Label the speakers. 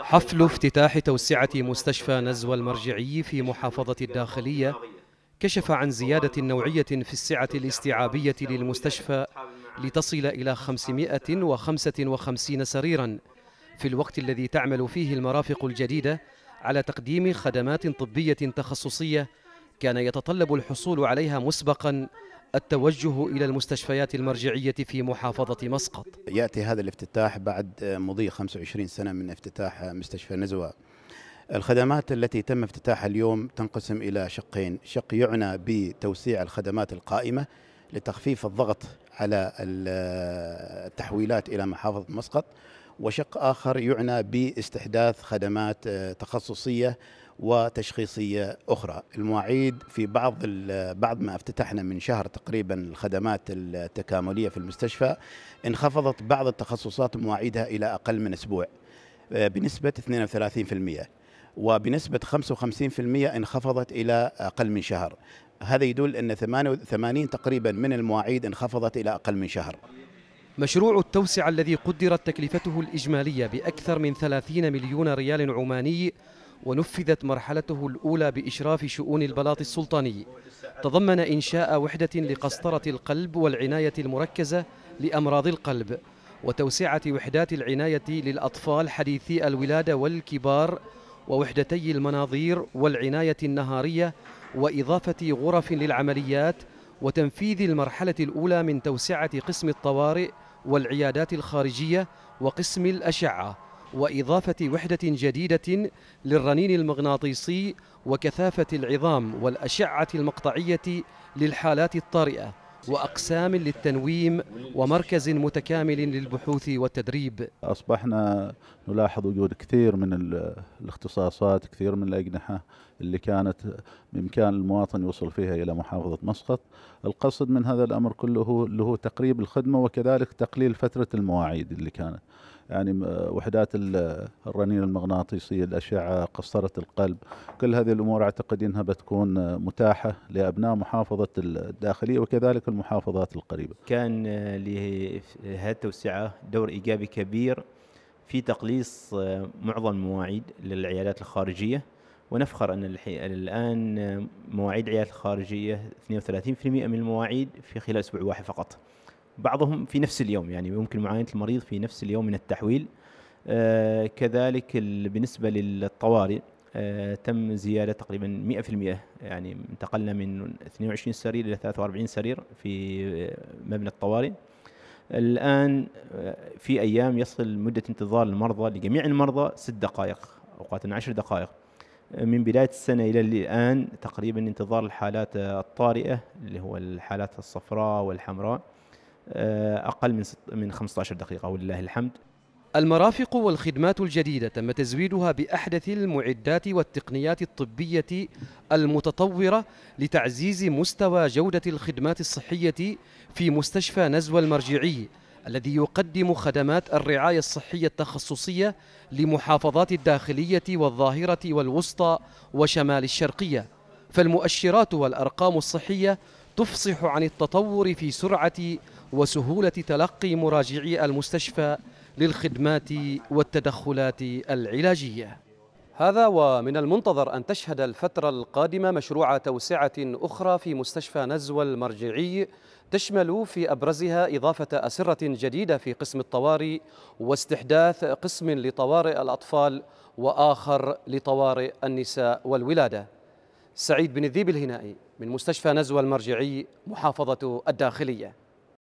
Speaker 1: حفل افتتاح توسعة مستشفى نزوى المرجعي في محافظة الداخلية كشف عن زيادة نوعية في السعة الاستيعابية للمستشفى لتصل إلى 555 سريراً في الوقت الذي تعمل فيه المرافق الجديدة على تقديم خدمات طبية تخصصية كان يتطلب الحصول عليها مسبقاً التوجه إلى المستشفيات المرجعية في محافظة مسقط
Speaker 2: يأتي هذا الافتتاح بعد مضي 25 سنة من افتتاح مستشفى نزوة الخدمات التي تم افتتاحها اليوم تنقسم إلى شقين شق يعنى بتوسيع الخدمات القائمة لتخفيف الضغط على التحويلات إلى محافظة مسقط وشق آخر يعنى باستحداث خدمات آه، تخصصية وتشخيصية أخرى المواعيد في بعض بعد ما افتتحنا من شهر تقريبا الخدمات التكاملية في المستشفى انخفضت بعض التخصصات مواعيدها إلى أقل من أسبوع آه، بنسبة 32% وبنسبة 55% انخفضت إلى أقل من شهر هذا يدل أن 88 تقريبا من المواعيد انخفضت إلى أقل
Speaker 1: من شهر مشروع التوسعة الذي قدرت تكلفته الإجمالية بأكثر من 30 مليون ريال عماني ونفذت مرحلته الأولى بإشراف شؤون البلاط السلطاني تضمن إنشاء وحدة لقسطرة القلب والعناية المركزة لأمراض القلب وتوسعة وحدات العناية للأطفال حديثي الولادة والكبار ووحدتي المناظير والعناية النهارية وإضافة غرف للعمليات وتنفيذ المرحلة الأولى من توسعة قسم الطوارئ والعيادات الخارجية وقسم الأشعة وإضافة وحدة جديدة للرنين المغناطيسي وكثافة العظام والأشعة المقطعية للحالات الطارئة وأقسام للتنويم ومركز متكامل للبحوث والتدريب
Speaker 3: أصبحنا نلاحظ وجود كثير من الاختصاصات كثير من الأجنحة اللي كانت بإمكان المواطن يوصل فيها إلى محافظة مسقط القصد من هذا الأمر كله اللي هو تقريب الخدمة وكذلك تقليل فترة المواعيد اللي كانت يعني وحدات الرنين المغناطيسي الأشعة قسطرة القلب كل هذه الأمور أعتقد أنها بتكون متاحة لأبناء محافظة الداخلية وكذلك المحافظات القريبة
Speaker 4: كان آه، لهذه التوسعة دور إيجابي كبير في تقليص آه، معظم المواعيد للعيادات الخارجية ونفخر أن الآن مواعيد العيادات الخارجية 32% من المواعيد في خلال أسبوع واحد فقط بعضهم في نفس اليوم يعني ممكن معاينة المريض في نفس اليوم من التحويل آه، كذلك بالنسبة للطوارئ آه، تم زيادة تقريبا 100% يعني انتقلنا من 22 سرير إلى 43 سرير في آه، مبنى الطوارئ الآن في أيام يصل مدة انتظار المرضى لجميع المرضى ست دقائق أوقاتنا عشر دقائق من بداية السنة إلى الآن تقريبا انتظار الحالات الطارئة اللي هو الحالات الصفراء والحمراء
Speaker 1: آه، أقل من من 15 دقيقة ولله الحمد المرافق والخدمات الجديدة تم تزويدها بأحدث المعدات والتقنيات الطبية المتطورة لتعزيز مستوى جودة الخدمات الصحية في مستشفى نزوى المرجعي الذي يقدم خدمات الرعاية الصحية التخصصية لمحافظات الداخلية والظاهرة والوسطى وشمال الشرقية فالمؤشرات والأرقام الصحية تفصح عن التطور في سرعة وسهولة تلقي مراجعي المستشفى للخدمات والتدخلات العلاجية هذا ومن المنتظر أن تشهد الفترة القادمة مشروع توسعة أخرى في مستشفى نزوى المرجعي تشمل في أبرزها إضافة أسرة جديدة في قسم الطوارئ واستحداث قسم لطوارئ الأطفال وآخر لطوارئ النساء والولادة سعيد بن الذيب الهنائي من مستشفى نزوى المرجعي محافظة الداخلية